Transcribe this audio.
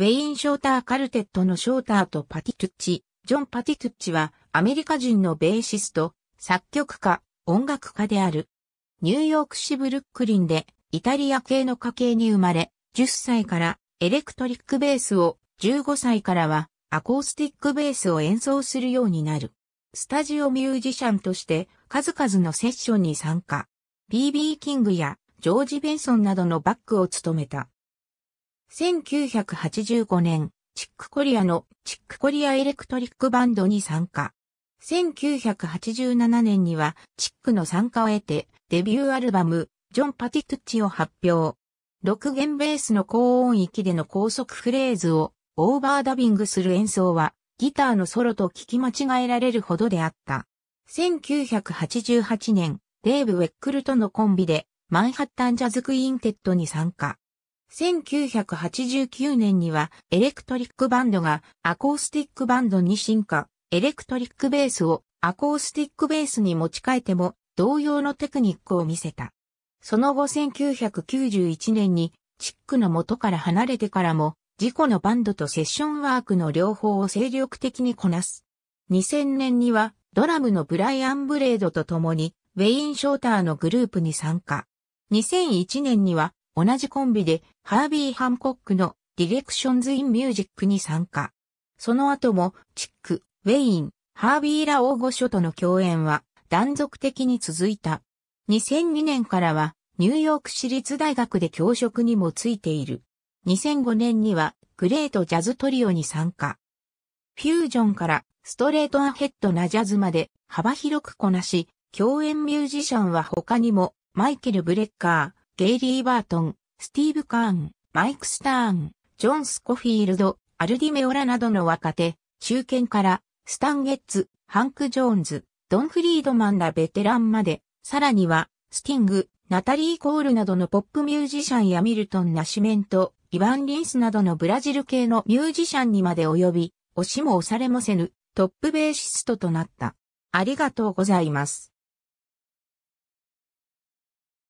ウェイン・ショーター・カルテットのショーターとパティ・トゥッチ、ジョン・パティ・トゥッチはアメリカ人のベーシスト、作曲家、音楽家である。ニューヨーク市ブルックリンでイタリア系の家系に生まれ、10歳からエレクトリックベースを、15歳からはアコースティックベースを演奏するようになる。スタジオミュージシャンとして数々のセッションに参加。BB キングやジョージ・ベンソンなどのバックを務めた。1985年、チックコリアのチックコリアエレクトリックバンドに参加。1987年にはチックの参加を得てデビューアルバムジョン・パティトゥッチを発表。6弦ベースの高音域での高速フレーズをオーバーダビングする演奏はギターのソロと聞き間違えられるほどであった。1988年、デーブ・ウェックルとのコンビでマンハッタンジャズクインテッドに参加。1989年にはエレクトリックバンドがアコースティックバンドに進化、エレクトリックベースをアコースティックベースに持ち替えても同様のテクニックを見せた。その後1991年にチックの元から離れてからも自己のバンドとセッションワークの両方を精力的にこなす。2000年にはドラムのブライアン・ブレードと共にウェイン・ショーターのグループに参加。2001年には同じコンビでハービー・ハンコックのディレクションズ・イン・ミュージックに参加。その後もチック、ウェイン、ハービーら大御書との共演は断続的に続いた。2002年からはニューヨーク市立大学で教職にもついている。2005年にはグレートジャズトリオに参加。フュージョンからストレートアヘッドなジャズまで幅広くこなし、共演ミュージシャンは他にもマイケル・ブレッカー、ゲイリー・バートン、スティーブ・カーン、マイク・スターン、ジョン・スコフィールド、アルディ・メオラなどの若手、中堅から、スタン・ゲッツ、ハンク・ジョーンズ、ドン・フリードマンらベテランまで、さらには、スティング、ナタリー・コールなどのポップミュージシャンやミルトン・ナシメント、イヴァン・リンスなどのブラジル系のミュージシャンにまで及び、押しも押されもせぬ、トップベーシストとなった。ありがとうございます。